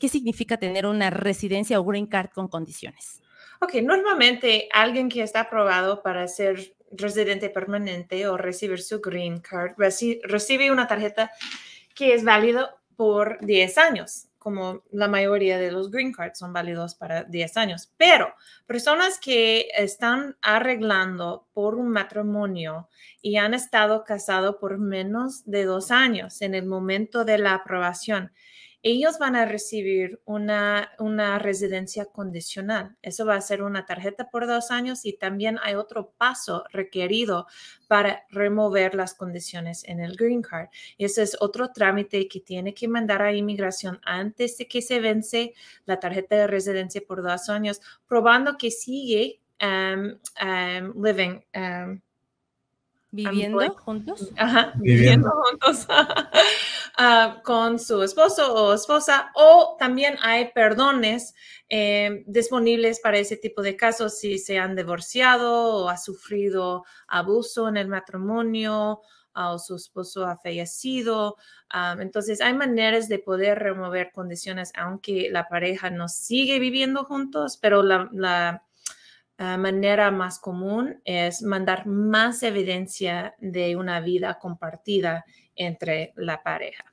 ¿Qué significa tener una residencia o green card con condiciones? Ok, normalmente alguien que está aprobado para ser residente permanente o recibir su green card recibe una tarjeta que es válida por 10 años, como la mayoría de los green cards son válidos para 10 años. Pero personas que están arreglando por un matrimonio y han estado casados por menos de dos años en el momento de la aprobación ellos van a recibir una, una residencia condicional. Eso va a ser una tarjeta por dos años y también hay otro paso requerido para remover las condiciones en el Green Card. Ese es otro trámite que tiene que mandar a inmigración antes de que se vence la tarjeta de residencia por dos años, probando que sigue um, um, living. Um, viviendo juntos. Ajá, viviendo, juntos ah, con su esposo o esposa. O también hay perdones em, disponibles para ese tipo de casos si se han divorciado o ha sufrido abuso en el matrimonio ah, o su esposo ha fallecido. entonces hay maneras de poder remover condiciones aunque la pareja no sigue viviendo juntos, pero la, la la ah, manera más común es mandar más evidencia de una vida compartida entre la pareja.